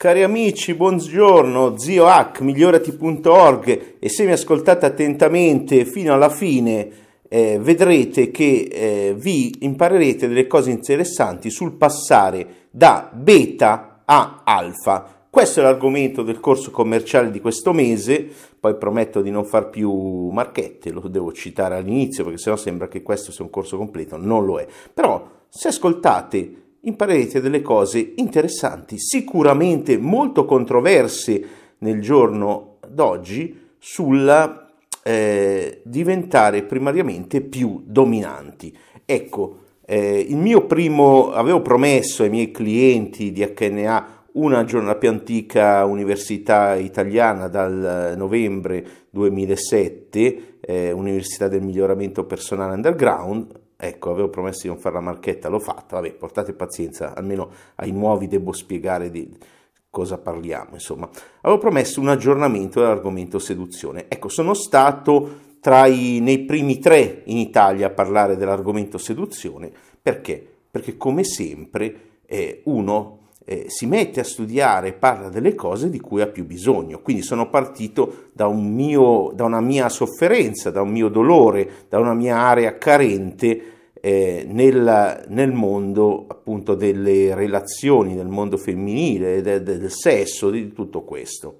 Cari amici, buongiorno, zio Hack, migliorati.org e se mi ascoltate attentamente fino alla fine eh, vedrete che eh, vi imparerete delle cose interessanti sul passare da beta a alfa. Questo è l'argomento del corso commerciale di questo mese, poi prometto di non far più marchette, lo devo citare all'inizio perché sennò sembra che questo sia un corso completo, non lo è. Però se ascoltate imparerete delle cose interessanti, sicuramente molto controverse nel giorno d'oggi, sulla eh, diventare primariamente più dominanti. Ecco, eh, il mio primo, avevo promesso ai miei clienti di HNA una la più antica università italiana dal novembre 2007, eh, Università del Miglioramento Personale Underground, ecco, avevo promesso di non fare la marchetta, l'ho fatta, vabbè, portate pazienza, almeno ai nuovi devo spiegare di cosa parliamo, insomma. Avevo promesso un aggiornamento dell'argomento seduzione. Ecco, sono stato tra i, nei primi tre in Italia a parlare dell'argomento seduzione, perché? Perché come sempre eh, uno eh, si mette a studiare e parla delle cose di cui ha più bisogno. Quindi sono partito da, un mio, da una mia sofferenza, da un mio dolore, da una mia area carente eh, nel, nel, mondo appunto delle relazioni, nel mondo femminile, del, del sesso, di tutto questo.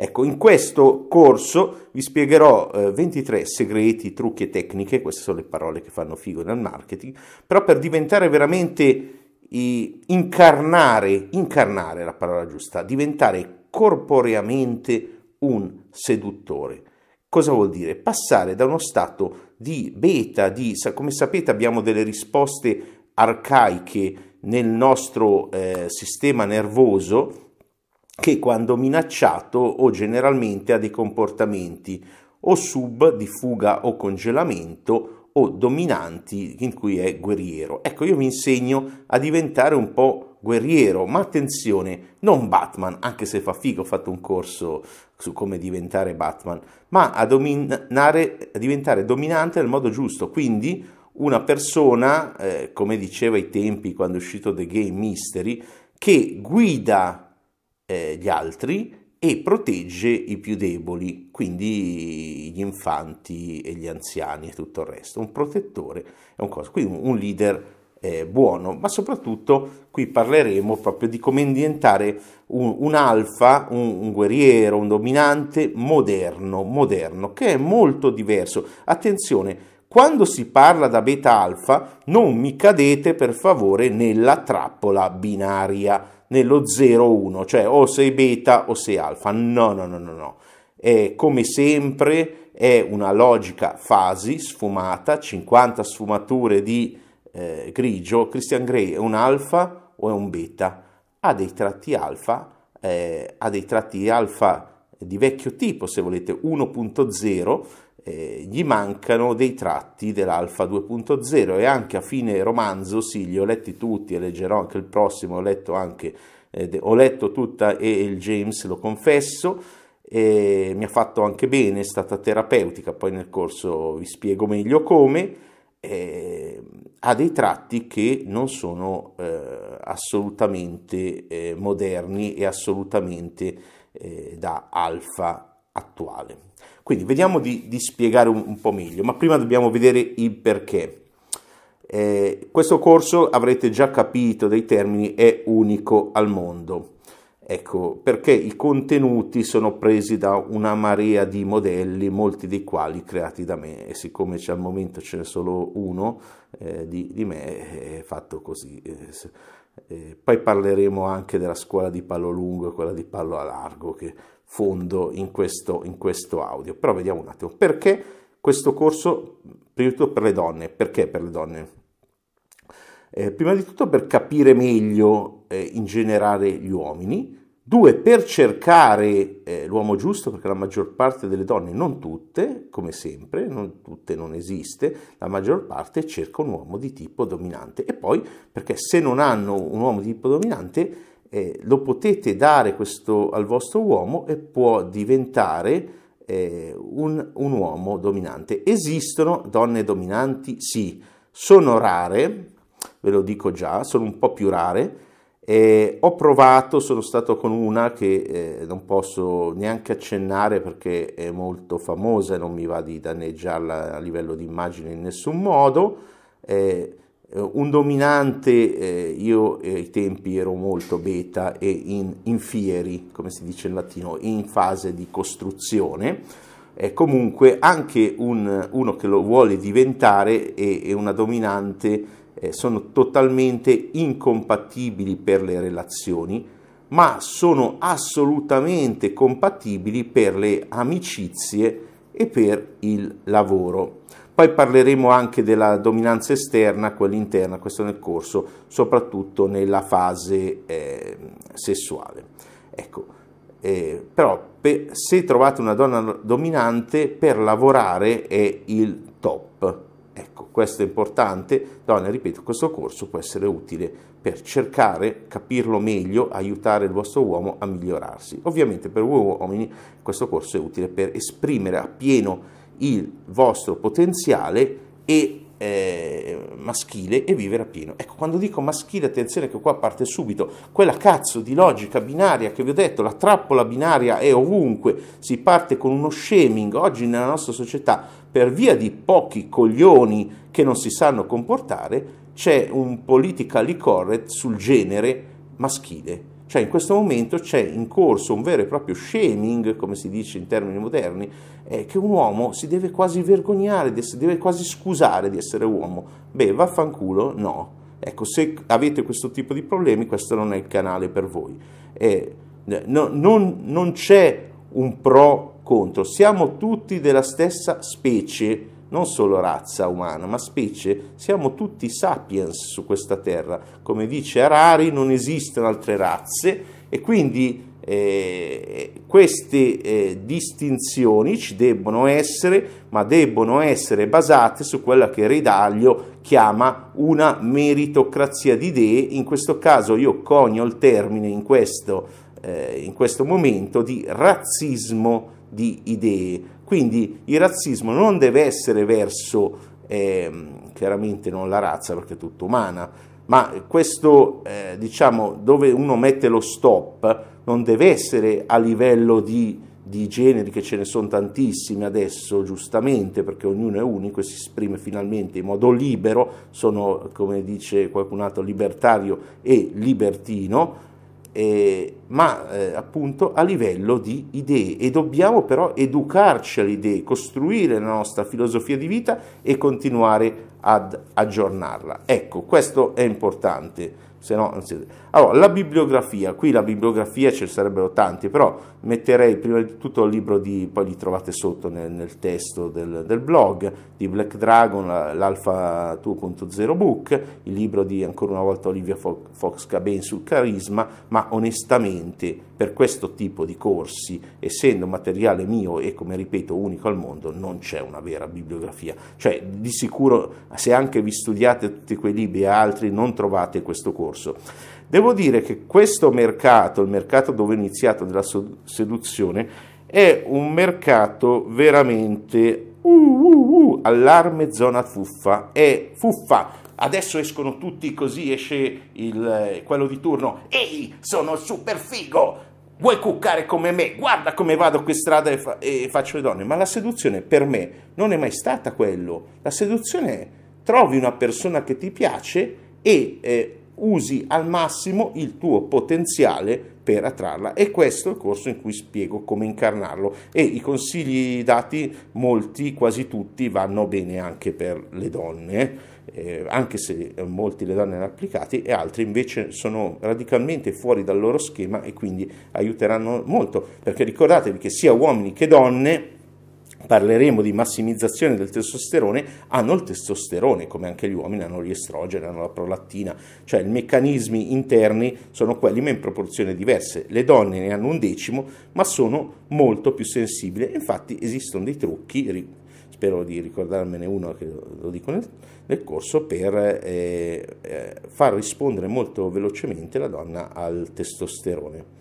Ecco, in questo corso vi spiegherò eh, 23 segreti, trucchi e tecniche, queste sono le parole che fanno figo nel marketing, però per diventare veramente incarnare, incarnare la parola giusta, diventare corporeamente un seduttore. Cosa vuol dire? Passare da uno stato di beta, di, come sapete abbiamo delle risposte arcaiche nel nostro eh, sistema nervoso che quando minacciato o generalmente ha dei comportamenti o sub di fuga o congelamento o dominanti in cui è guerriero. Ecco, io vi insegno a diventare un po' guerriero, ma attenzione, non Batman, anche se fa figo, ho fatto un corso su come diventare Batman, ma a, dominare, a diventare dominante nel modo giusto, quindi una persona, eh, come diceva ai tempi quando è uscito The Game Mystery, che guida eh, gli altri, e protegge i più deboli, quindi gli infanti e gli anziani e tutto il resto. Un protettore è un cosa, quindi un leader eh, buono, ma soprattutto qui parleremo proprio di come diventare un, un alfa, un, un, guerriero, un dominante moderno, moderno, che è molto diverso. Attenzione, quando si parla da beta alfa non mi cadete per favore nella trappola binaria nello 01, cioè o sei beta o sei alfa. No, no, no, no, no. È, come sempre è una logica fasi sfumata, 50 sfumature di eh, grigio. Christian Grey è un alfa o è un beta? Ha dei tratti alfa, eh, ha dei tratti alfa di vecchio tipo, se volete, 1.0 eh, gli mancano dei tratti dell'Alfa 2.0 e anche a fine romanzo, sì, li ho letti tutti e leggerò anche il prossimo, ho letto anche, eh, ho letto tutta e il James, lo confesso, eh, mi ha fatto anche bene, è stata terapeutica, poi nel corso vi spiego meglio come, eh, ha dei tratti che non sono eh, assolutamente eh, moderni e assolutamente eh, da alfa attuale. Quindi vediamo di, di spiegare un, un, po' meglio, ma prima dobbiamo vedere il perché. Eh, questo corso avrete già capito dei termini, è unico al mondo. Ecco, perché i contenuti sono presi da una marea di modelli, molti dei quali creati da me, e siccome c'è al momento ce n'è solo uno eh, di, di, me, è fatto così. Eh, eh poi parleremo anche della scuola di palo lungo e quella di palo a largo, che fondo in questo, in questo audio. Però vediamo un attimo perché questo corso, prima di tutto per le donne, perché per le donne? Eh, prima di tutto per capire meglio eh, in generale gli uomini, due per cercare eh, l'uomo giusto, perché la maggior parte delle donne, non tutte, come sempre, non tutte non esiste, la maggior parte cerca un uomo di tipo dominante e poi perché se non hanno un uomo di tipo dominante eh, lo potete dare questo al vostro uomo e può diventare eh, un, un uomo dominante. Esistono donne dominanti? Sì, sono rare, ve lo dico già, sono un po' più rare, eh, ho provato, sono stato con una che eh, non posso neanche accennare perché è molto famosa e non mi va di danneggiarla a livello di immagine in nessun modo. Eh, eh, un dominante, eh, io eh, ai tempi ero molto beta e in, in, fieri, come si dice in latino, in fase di costruzione, eh, comunque anche un, uno che lo vuole diventare e, e una dominante eh, sono totalmente incompatibili per le relazioni, ma sono assolutamente compatibili per le amicizie e per il lavoro. Poi parleremo anche della dominanza esterna, quella interna, questo nel corso, soprattutto nella fase eh, sessuale. Ecco, eh, però pe- se trovate una donna dominante, per lavorare è il top. Ecco, questo è importante. Donne, ripeto, questo corso può essere utile per cercare, capirlo meglio, aiutare il vostro uomo a migliorarsi. Ovviamente per voi uomini questo corso è utile per esprimere appieno il vostro potenziale e eh, maschile e vivere a pieno. Ecco, quando dico maschile, attenzione che qua parte subito quella cazzo di logica binaria che vi ho detto, la trappola binaria è ovunque, si parte con uno shaming oggi nella nostra società per via di pochi coglioni che non si sanno comportare, c'è un politically correct sul genere maschile cioè in questo momento c'è in corso un vero e proprio shaming, come si dice in termini moderni, eh, che un uomo si deve quasi vergognare, si deve quasi scusare di essere uomo. Beh, vaffanculo, no. Ecco, se avete questo tipo di problemi, questo non è il canale per voi. Eh, no, non, non c'è un pro contro, siamo tutti della stessa specie non solo razza umana, ma specie, siamo tutti sapiens su questa terra. Come dice Harari, non esistono altre razze e quindi eh, queste eh, distinzioni ci debbono essere, ma debbono essere basate su quella che Ridaglio chiama una meritocrazia di idee. In questo caso io conio il termine in questo, eh, in questo momento di razzismo di idee quindi il razzismo non deve essere verso eh, chiaramente non la razza perché è tutto umana, ma questo eh, diciamo dove uno mette lo stop non deve essere a livello di, di generi che ce ne sono tantissimi adesso giustamente perché ognuno è unico e si esprime finalmente in modo libero, sono come dice qualcun altro libertario e libertino, eh, ma eh, appunto a livello di idee e dobbiamo però educarci alle idee, costruire la nostra filosofia di vita e continuare ad aggiornarla. Ecco, questo è importante se no si... Allora, la bibliografia, qui la bibliografia ce ne sarebbero tanti, però metterei prima di tutto il libro di, poi li trovate sotto nel, nel testo del, del, blog, di Black Dragon, l'Alpha 2.0 Book, il libro di ancora una volta Olivia Fox Caben sul carisma, ma onestamente per questo tipo di corsi, essendo materiale mio e come ripeto unico al mondo, non c'è una vera bibliografia. Cioè di sicuro se anche vi studiate tutti quei libri e altri non trovate questo corso. Devo dire che questo mercato, il mercato dove ho iniziato della seduzione, è un mercato veramente uh, uh, uh, allarme zona fuffa, è fuffa, adesso escono tutti così, esce il, eh, quello di turno, ehi, sono super figo, vuoi cuccare come me, guarda come vado qui strada e, fa- e, faccio le donne, ma la seduzione per me non è mai stata quello, la seduzione è trovi una persona che ti piace e eh, usi al massimo il tuo potenziale per attrarla e questo è il corso in cui spiego come incarnarlo e i consigli dati molti quasi tutti vanno bene anche per le donne eh eh, anche se eh, molti le danno applicati e altri invece sono radicalmente fuori dal loro schema e quindi aiuteranno molto, perché ricordatevi che sia uomini che donne parleremo di massimizzazione del testosterone, hanno il testosterone, come anche gli uomini hanno gli estrogeni, hanno la prolattina, cioè i meccanismi interni sono quelli ma in proporzioni diverse. Le donne ne hanno un decimo, ma sono molto più sensibili. Infatti esistono dei trucchi spero di ricordarmene uno che lo dico nel, nel corso, per eh, eh, far rispondere molto velocemente la donna al testosterone.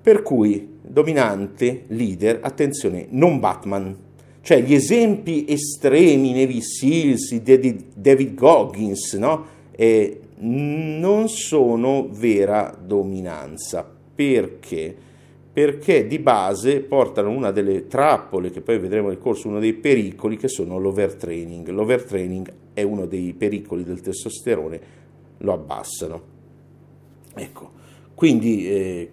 Per cui, dominante, leader, attenzione, non Batman. Cioè, gli esempi estremi, Navy Seals, David Goggins, no? eh, non sono vera dominanza. Perché? perché di base portano una delle trappole che poi vedremo nel corso, uno dei pericoli che sono l'overtraining. L'overtraining è uno dei pericoli del testosterone, lo abbassano. Ecco, quindi eh,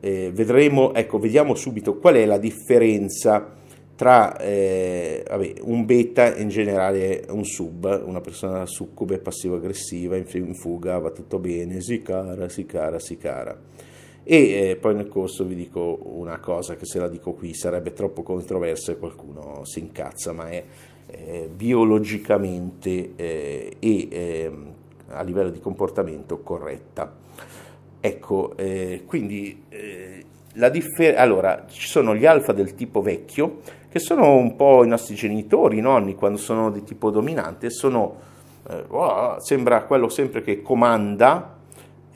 eh, vedremo, ecco, vediamo subito qual è la differenza tra eh, vabbè, un beta in generale un sub, una persona succube passivo-aggressiva, in fuga, va tutto bene, si cara, si cara, si cara. E eh, poi nel corso vi dico una cosa che se la dico qui sarebbe troppo controversa e qualcuno si incazza, ma è eh, biologicamente eh, e eh, a livello di comportamento corretta. Ecco, eh, quindi eh, la differenza... Allora, ci sono gli alfa del tipo vecchio, che sono un po' i nostri genitori, i nonni, quando sono di tipo dominante, sono... Oh, sembra quello sempre che comanda,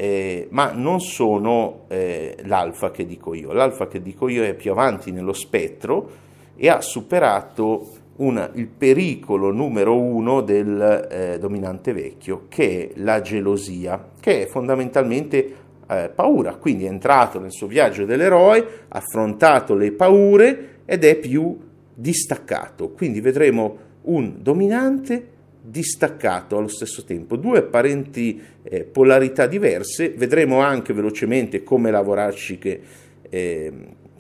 eh, ma non sono eh, l'alfa che dico io. L'alfa che dico io è più avanti nello spettro e ha superato una, il pericolo numero uno del eh, dominante vecchio, che è la gelosia, che è fondamentalmente eh, paura. Quindi è entrato nel suo viaggio dell'eroe, ha affrontato le paure ed è più distaccato. Quindi vedremo un dominante distaccato allo stesso tempo, due apparenti eh, polarità diverse, vedremo anche velocemente come lavorarci che, eh,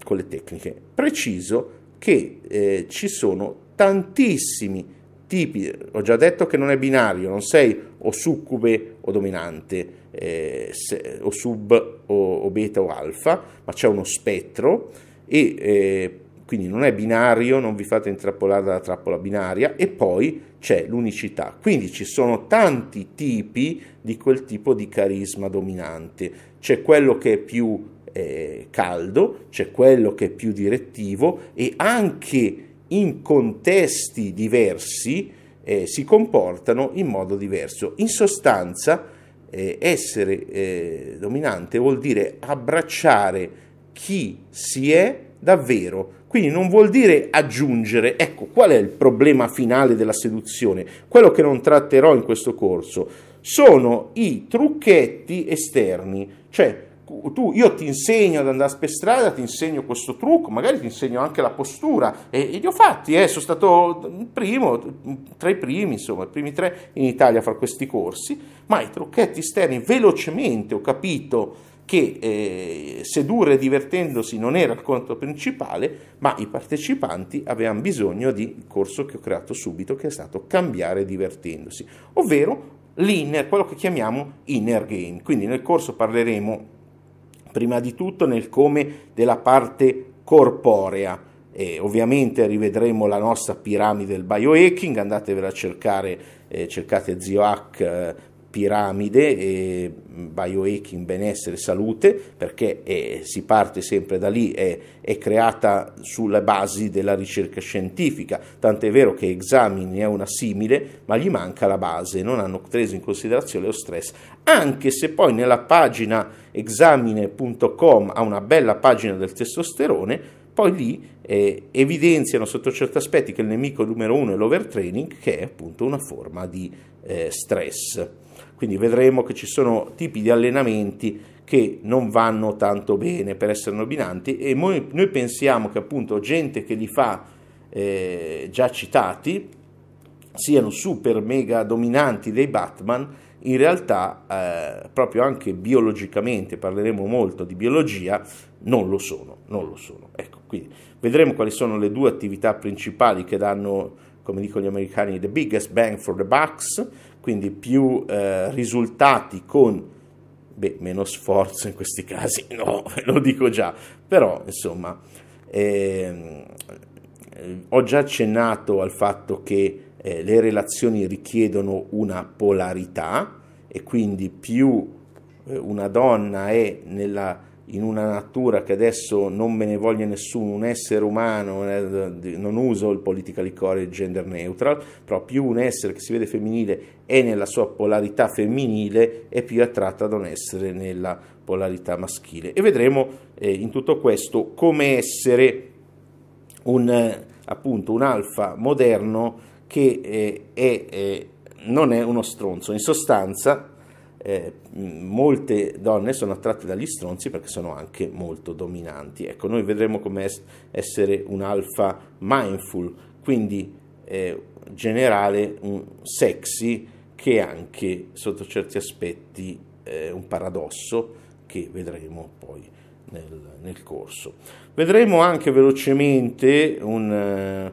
con le tecniche. Preciso che eh, ci sono tantissimi tipi, ho già detto che non è binario, non sei o succube o dominante, eh, se, o sub o, o, beta o alfa, ma c'è uno spettro e eh, quindi non è binario, non vi fate intrappolare dalla trappola binaria e poi c'è l'unicità. Quindi ci sono tanti tipi di quel tipo di carisma dominante. C'è quello che è più eh, caldo, c'è quello che è più direttivo e anche in contesti diversi eh, si comportano in modo diverso. In sostanza, eh, essere eh, dominante vuol dire abbracciare chi si è davvero quindi non vuol dire aggiungere, ecco qual è il problema finale della seduzione, quello che non tratterò in questo corso, sono i trucchetti esterni, cioè tu, io ti insegno ad andare per strada, ti insegno questo trucco, magari ti insegno anche la postura e, e li ho fatti, eh, sono stato il mm, primo, mm, tra i primi, insomma, i primi tre in Italia a fare questi corsi, ma i trucchetti esterni velocemente ho capito che eh, sedurre divertendosi non era il conto principale, ma i partecipanti avevano bisogno di un corso che ho creato subito, che è stato cambiare divertendosi, ovvero l'inner, quello che chiamiamo inner game. Quindi nel corso parleremo prima di tutto nel come della parte corporea. Eh, ovviamente rivedremo la nostra piramide del biohacking, andatevela a cercare, eh, cercate zio Hack eh, piramide, eh, biohacking, benessere, salute, perché eh, si parte sempre da lì, eh, è creata sulle basi della ricerca scientifica, tant'è vero che Examin è una simile, ma gli manca la base, non hanno preso in considerazione lo stress, anche se poi nella pagina examine.com ha una bella pagina del testosterone, poi lì eh, evidenziano sotto certi aspetti che il nemico numero uno è l'overtraining, che è appunto una forma di eh, stress. Quindi vedremo che ci sono tipi di allenamenti che non vanno tanto bene per essere nobinanti e noi, noi pensiamo che appunto gente che li fa eh, già citati siano super mega dominanti dei Batman in realtà eh, proprio anche biologicamente, parleremo molto di biologia, non lo sono, non lo sono. Ecco, quindi vedremo quali sono le due attività principali che danno, come dicono gli americani, the biggest bang for the bucks, quindi più eh, risultati con beh, meno sforzo in questi casi, no, lo dico già, però insomma ehm, eh, ho già accennato al fatto che eh, le relazioni richiedono una polarità e quindi più eh, una donna è nella, in una natura che adesso non me ne voglia nessuno, un essere umano, eh, non uso il politically correct gender neutral, però più un essere che si vede femminile è nella sua polarità femminile è più attratta da un essere nella polarità maschile. E vedremo eh, in tutto questo come essere un, eh, appunto, un alfa moderno che eh, è, eh, non è uno stronzo. In sostanza, eh, molte donne sono attratte dagli stronzi perché sono anche molto dominanti. Ecco, noi vedremo come es essere un alfa mindful, quindi eh, generale, sexy, che è anche sotto certi aspetti eh, un paradosso che vedremo poi nel, nel corso. Vedremo anche velocemente un, eh,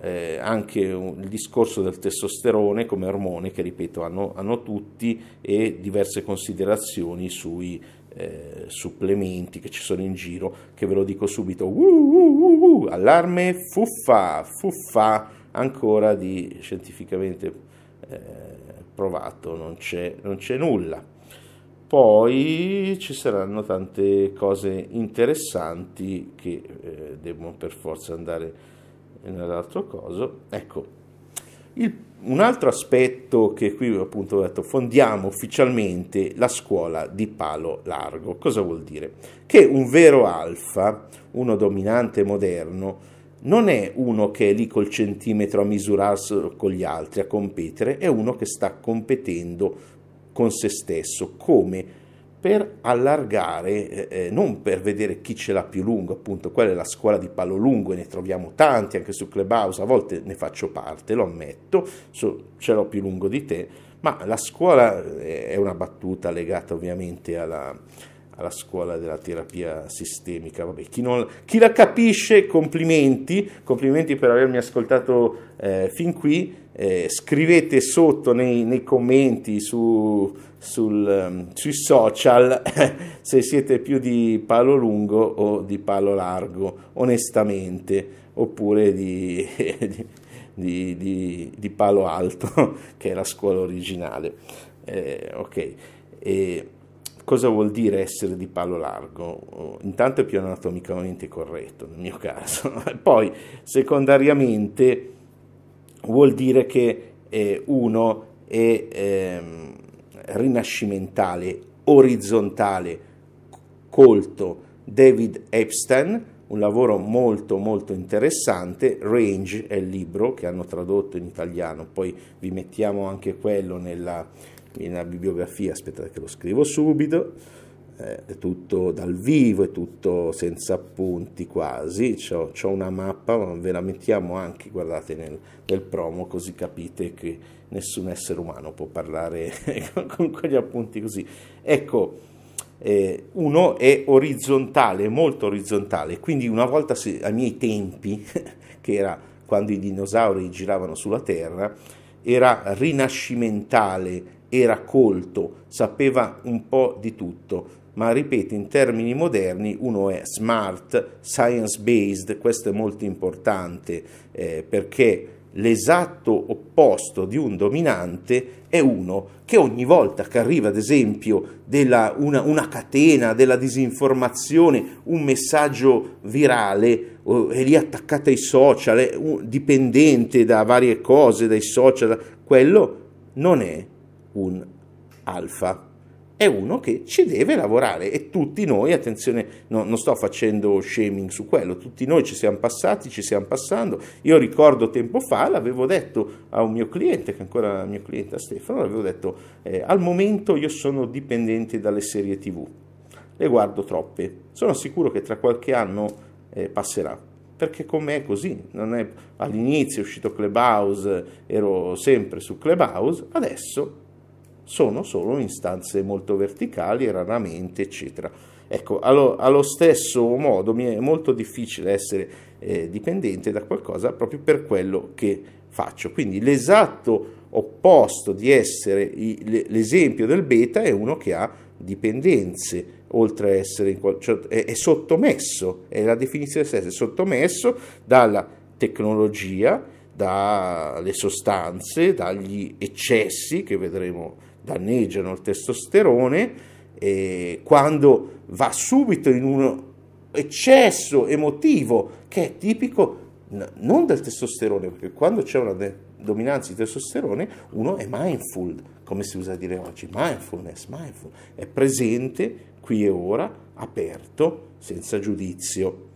eh, anche un, il discorso del testosterone come ormone che, ripeto, hanno, hanno tutti e diverse considerazioni sui eh, supplementi che ci sono in giro, che ve lo dico subito, uh, uh, uh, allarme fuffa, fuffa ancora di scientificamente eh, provato, non c'è, non c'è nulla. Poi ci saranno tante cose interessanti che eh, devono per forza andare nell'altro coso. Ecco, il, un altro aspetto che qui appunto ho detto, fondiamo ufficialmente la scuola di palo largo. Cosa vuol dire? Che un vero alfa, uno dominante moderno, non è uno che è lì col centimetro a misurarsi con gli altri, a competere, è uno che sta competendo con se stesso. Come? Per allargare, eh, eh non per vedere chi ce l'ha più lungo, appunto, quella è la scuola di palo lungo e ne troviamo tanti anche su Clubhouse, a volte ne faccio parte, lo ammetto, so, ce l'ho più lungo di te, ma la scuola eh, è una battuta legata ovviamente alla, alla scuola della terapia sistemica. Vabbè, chi, non, chi, la capisce, complimenti, complimenti per avermi ascoltato eh, fin qui. Eh, scrivete sotto nei, nei commenti su, sul, um, sui social se siete più di palo lungo o di palo largo, onestamente, oppure di, di, di, di palo alto, che è la scuola originale. Eh, ok. E, cosa vuol dire essere di palo largo? Oh, intanto è più anatomicamente corretto nel mio caso, poi secondariamente vuol dire che eh, uno è eh, rinascimentale, orizzontale, colto. David Epstein, un lavoro molto molto interessante, Range è il libro che hanno tradotto in italiano, poi vi mettiamo anche quello nella nella bibliografia, aspettate che lo scrivo subito, eh, è tutto dal vivo, è tutto senza appunti quasi, c'ho, c'ho, una mappa, ma ve la mettiamo anche, guardate, nel, nel, promo così capite che nessun essere umano può parlare con, con quegli appunti così. Ecco, eh, uno è orizzontale, molto orizzontale, quindi una volta se, ai miei tempi, che era quando i dinosauri giravano sulla Terra, era rinascimentale era colto, sapeva un po' di tutto, ma ripeto in termini moderni uno è smart, science based, questo è molto importante eh, perché l'esatto opposto di un dominante è uno che ogni volta che arriva ad esempio della, una, una, catena della disinformazione, un messaggio virale oh, è lì attaccato ai social, è dipendente da varie cose, dai social, quello non è un alfa è uno che ci deve lavorare e tutti noi, attenzione, no, non sto facendo shaming su quello, tutti noi ci siamo passati, ci stiamo passando. Io ricordo tempo fa, l'avevo detto a un mio cliente, che ancora il mio cliente, a Stefano, l'avevo detto, eh, al momento io sono dipendente dalle serie TV, le guardo troppe, sono sicuro che tra qualche anno eh, passerà perché con me è così. È... All'inizio è uscito Clubhouse, ero sempre su Clubhouse, adesso sono solo istanze molto verticali, raramente, eccetera. Ecco, allo, allo stesso modo mi è molto difficile essere eh, dipendente da qualcosa proprio per quello che faccio. Quindi l'esatto opposto di essere l'esempio del beta è uno che ha dipendenze, oltre a essere cioè è, è sottomesso, è la definizione stessa, è sottomesso dalla tecnologia, dalle sostanze, dagli eccessi che vedremo danneggiano il testosterone eh, quando va subito in un eccesso emotivo che è tipico non del testosterone, perché quando c'è una de- dominanza di testosterone uno è mindful, come si usa dire oggi, mindfulness, mindful, è presente qui e ora, aperto, senza giudizio.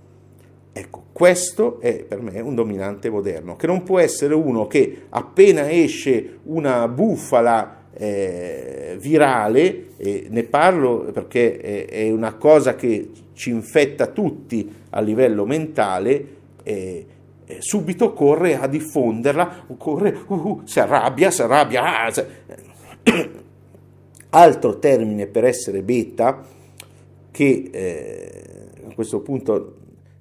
Ecco, questo è per me un dominante moderno, che non può essere uno che appena esce una bufala eh, virale, e ne parlo perché è, eh, è, una cosa che ci infetta tutti a livello mentale, eh, subito corre a diffonderla, corre, uh, uh, si arrabbia, si arrabbia. Ah, si... Altro termine per essere beta, che eh, a questo punto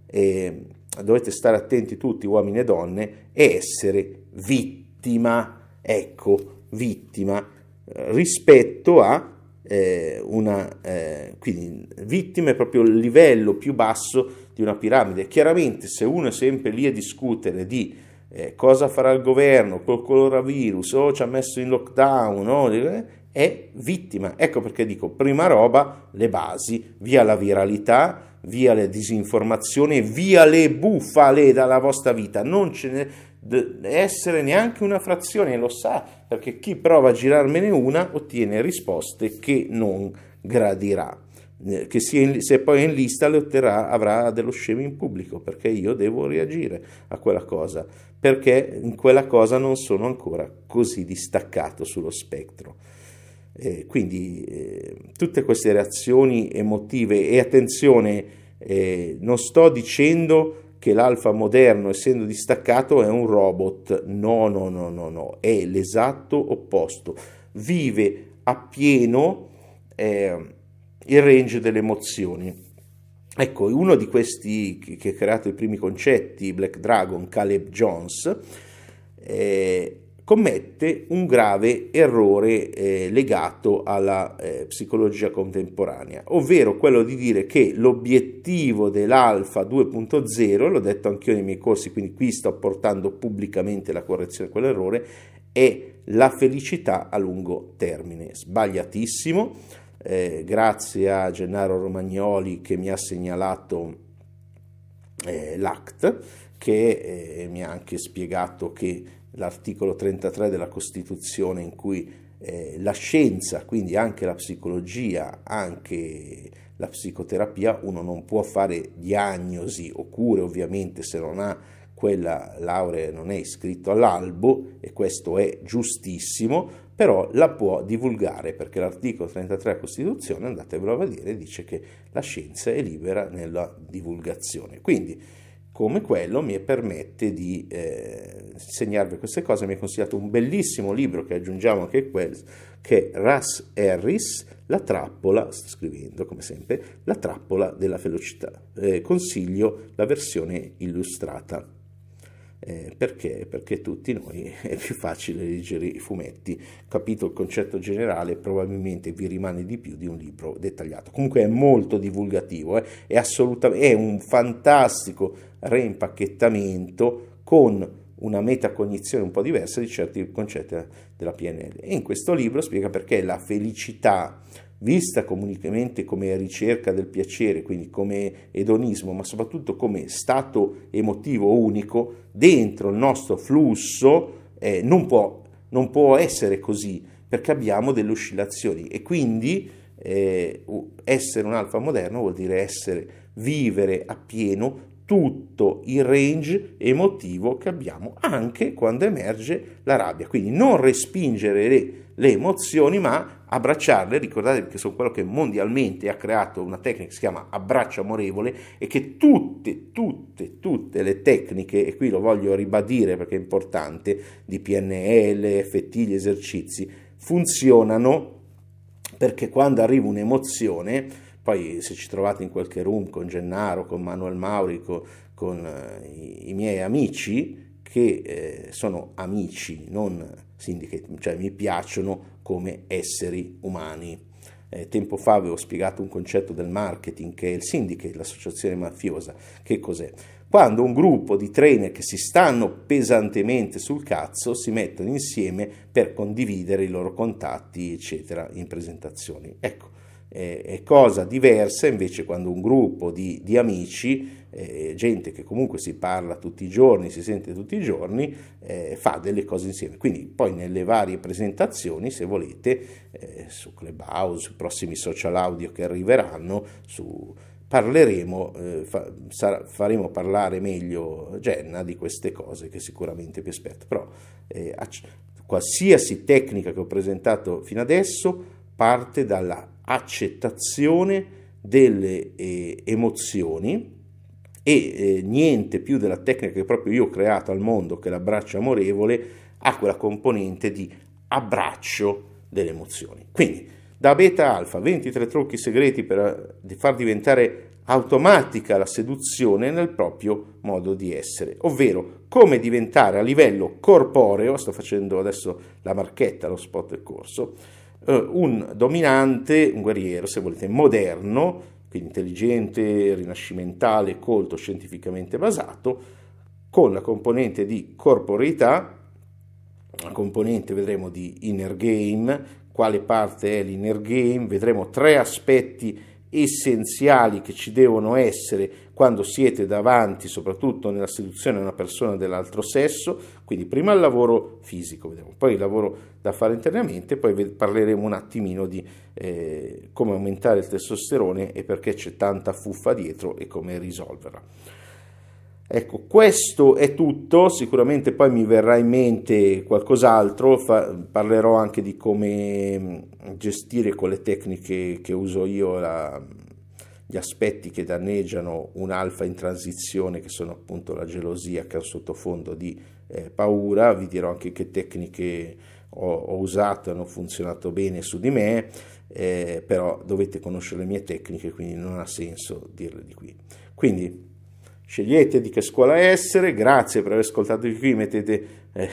eh, dovete stare attenti tutti, uomini e donne, è essere vittima. Ecco, vittima rispetto a eh, una eh, quindi vittima è proprio il livello più basso di una piramide. Chiaramente se uno è sempre lì a discutere di eh, cosa farà il governo col coronavirus, o oh, ci ha messo in lockdown, oh, eh, è vittima. Ecco perché dico, prima roba, le basi, via la viralità, via le disinformazioni, via le bufale dalla vostra vita. Non ce ne essere neanche una frazione, lo sa perché chi prova a girarmene una ottiene risposte che non gradirà eh, che in, se poi è in lista le otterrà, avrà dello scemo in pubblico perché io devo reagire a quella cosa perché in quella cosa non sono ancora così distaccato sullo spettro eh, quindi eh, tutte queste reazioni emotive e attenzione eh, non sto dicendo che l'alfa moderno, essendo distaccato, è un robot. No, no, no, no, no, è l'esatto opposto. Vive appieno eh, il range delle emozioni. Ecco, uno di questi che, ha creato i primi concetti, Black Dragon, Caleb Jones, eh, commette un grave errore eh, legato alla eh, psicologia contemporanea, ovvero quello di dire che l'obiettivo dell'alfa 2.0, l'ho detto anch'io nei miei corsi, quindi qui sto portando pubblicamente la correzione di quell'errore, è la felicità a lungo termine. Sbagliatissimo, eh, grazie a Gennaro Romagnoli che mi ha segnalato eh, l'ACT, che eh, mi ha anche spiegato che l'articolo 33 della Costituzione in cui eh, la scienza, quindi anche la psicologia, anche la psicoterapia, uno non può fare diagnosi o cure ovviamente se non ha quella laurea, non è iscritto all'albo e questo è giustissimo, però la può divulgare perché l'articolo 33 della Costituzione, andatevelo a vedere, dice che la scienza è libera nella divulgazione. Quindi come quello mi permette di eh, insegnarvi queste cose. Mi ha consigliato un bellissimo libro che aggiungiamo anche quel, che è Russ Harris, La trappola, sto scrivendo come sempre, La trappola della velocità. Eh, consiglio la versione illustrata. Eh, perché? Perché tutti noi è più facile leggere i fumetti, capito il concetto generale, probabilmente vi rimane di più di un libro dettagliato. Comunque è molto divulgativo, eh. è assolutamente è un fantastico reimpacchettamento con una metacognizione un po' diversa di certi concetti della PNL. E in questo libro spiega perché la felicità, vista comunicamente come ricerca del piacere, quindi come edonismo, ma soprattutto come stato emotivo unico, dentro il nostro flusso eh, non, può, non, può, essere così, perché abbiamo delle oscillazioni e quindi eh, essere un alfa moderno vuol dire essere vivere appieno tutto il range emotivo che abbiamo anche quando emerge la rabbia. Quindi non respingere le, le emozioni ma abbracciarle, ricordatevi che sono quello che mondialmente ha creato una tecnica che si chiama abbraccio amorevole e che tutte, tutte, tutte le tecniche, e qui lo voglio ribadire perché è importante, di PNL, FT, gli esercizi, funzionano perché quando arriva un'emozione poi se ci trovate in qualche room con Gennaro, con Manuel Maurico, con eh, i, i miei amici, che eh, sono amici, non syndicate, cioè mi piacciono come esseri umani. Eh, tempo fa avevo spiegato un concetto del marketing che è il syndicate, l'associazione mafiosa. Che cos'è? Quando un gruppo di trainer che si stanno pesantemente sul cazzo si mettono insieme per condividere i loro contatti, eccetera, in presentazioni. Ecco, è cosa diversa invece quando un gruppo di, di amici, eh, gente che comunque si parla tutti i giorni, si sente tutti i giorni, eh, fa delle cose insieme. Quindi poi nelle varie presentazioni, se volete, eh, su Clubhouse, sui prossimi social audio che arriveranno, su, parleremo, eh, fa, sarà, faremo parlare meglio Jenna di queste cose che sicuramente è più esperta. Però eh, qualsiasi tecnica che ho presentato fino adesso parte dalla accettazione delle eh, emozioni e eh, niente più della tecnica che proprio io ho creato al mondo, che l'abbraccio amorevole, ha quella componente di abbraccio delle emozioni. Quindi, da beta alfa, 23 trucchi segreti per eh, far diventare automatica la seduzione nel proprio modo di essere, ovvero come diventare a livello corporeo, sto facendo adesso la marchetta, lo spot del corso, eh, un dominante, un guerriero, se volete, moderno, quindi intelligente, rinascimentale, colto, scientificamente basato, con la componente di corporeità, la componente vedremo di inner game, quale parte è l'inner game, vedremo tre aspetti essenziali che ci devono essere quando siete davanti, soprattutto nella seduzione, a una persona dell'altro sesso, quindi prima il lavoro fisico, vediamo, poi il lavoro da fare internamente, poi parleremo un attimino di eh, come aumentare il testosterone e perché c'è tanta fuffa dietro e come risolverla. Ecco, questo è tutto, sicuramente poi mi verrà in mente qualcos'altro, Fa- parlerò anche di come mm, gestire con le tecniche che uso io la, gli aspetti che danneggiano un alfa in transizione, che sono appunto la gelosia che è un sottofondo di eh, paura, vi dirò anche che tecniche ho, ho usato e hanno funzionato bene su di me, eh, però dovete conoscere le mie tecniche, quindi non ha senso dirle di qui. Quindi, scegliete di che scuola essere, grazie per aver ascoltato qui, mettete eh,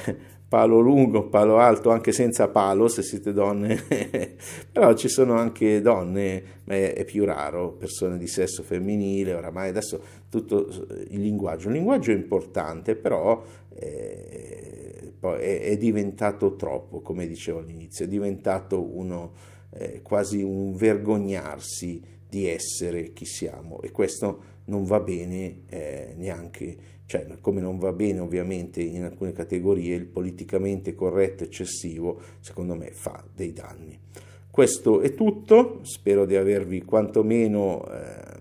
palo lungo, palo alto, anche senza palo se siete donne, però ci sono anche donne, ma è, è, più raro, persone di sesso femminile, oramai adesso tutto eh, il linguaggio, il linguaggio è importante, però eh, è, è, diventato troppo, come dicevo all'inizio, è diventato uno, eh, quasi un vergognarsi di essere chi siamo e questo non va bene eh, neanche, cioè come non va bene ovviamente in alcune categorie il politicamente corretto eccessivo secondo me fa dei danni. Questo è tutto, spero di avervi quantomeno eh,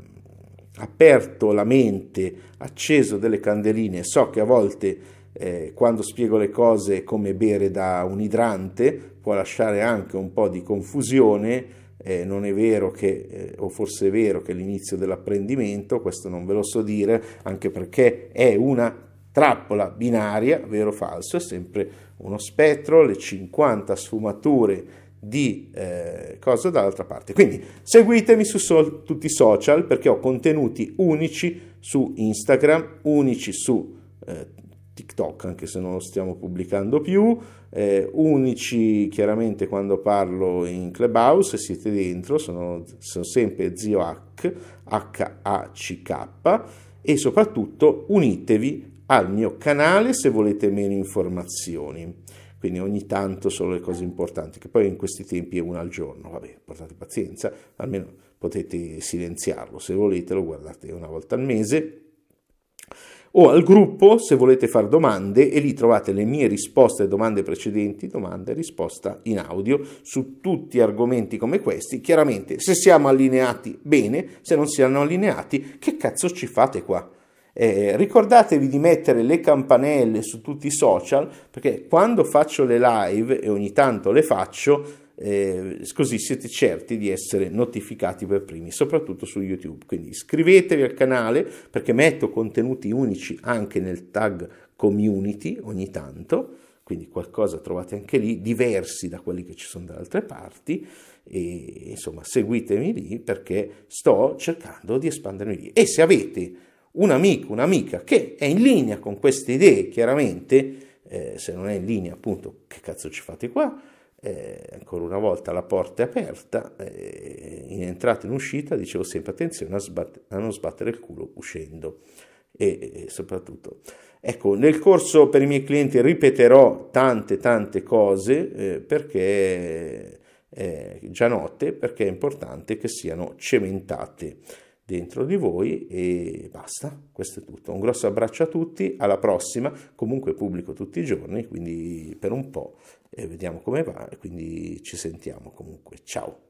aperto la mente, acceso delle candeline, so che a volte eh, quando spiego le cose come bere da un idrante può lasciare anche un po' di confusione, eh, non è vero che, eh, o forse è vero che l'inizio dell'apprendimento, questo non ve lo so dire, anche perché è una trappola binaria, vero o falso, è sempre uno spettro, le 50 sfumature di eh, cosa dall'altra parte. Quindi seguitemi su so- tutti i social perché ho contenuti unici su Instagram, unici su eh, TikTok, anche se non lo stiamo pubblicando più, eh, unici chiaramente quando parlo in Clubhouse, siete dentro, sono, sono sempre zio Hack, H-A-C-K, e soprattutto unitevi al mio canale se volete meno informazioni. Quindi ogni tanto solo le cose importanti, che poi in questi tempi è una al giorno, vabbè, portate pazienza, almeno potete silenziarlo, se volete lo guardate una volta al mese o al gruppo se volete fare domande e lì trovate le mie risposte alle domande precedenti, domanda e risposta in audio su tutti argomenti come questi. Chiaramente se siamo allineati bene, se non siamo allineati che cazzo ci fate qua? Eh, ricordatevi di mettere le campanelle su tutti i social perché quando faccio le live e ogni tanto le faccio eh, così siete certi di essere notificati per primi, soprattutto su YouTube. Quindi iscrivetevi al canale perché metto contenuti unici anche nel tag community ogni tanto, quindi qualcosa trovate anche lì, diversi da quelli che ci sono da altre parti. E insomma, seguitemi lì perché sto cercando di espandermi lì. E se avete un amico, un'amica che è in linea con queste idee, chiaramente, eh, se non è in linea, appunto, che cazzo ci fate qua? eh, ancora una volta la porta è aperta, eh, in entrata e in uscita dicevo sempre attenzione a, sbat- a non sbattere il culo uscendo e, e, soprattutto ecco nel corso per i miei clienti ripeterò tante tante cose eh, perché eh, già note perché è importante che siano cementate dentro di voi e basta, questo è tutto. Un grosso abbraccio a tutti, alla prossima, comunque pubblico tutti i giorni, quindi per un po' e vediamo come va e quindi ci sentiamo comunque ciao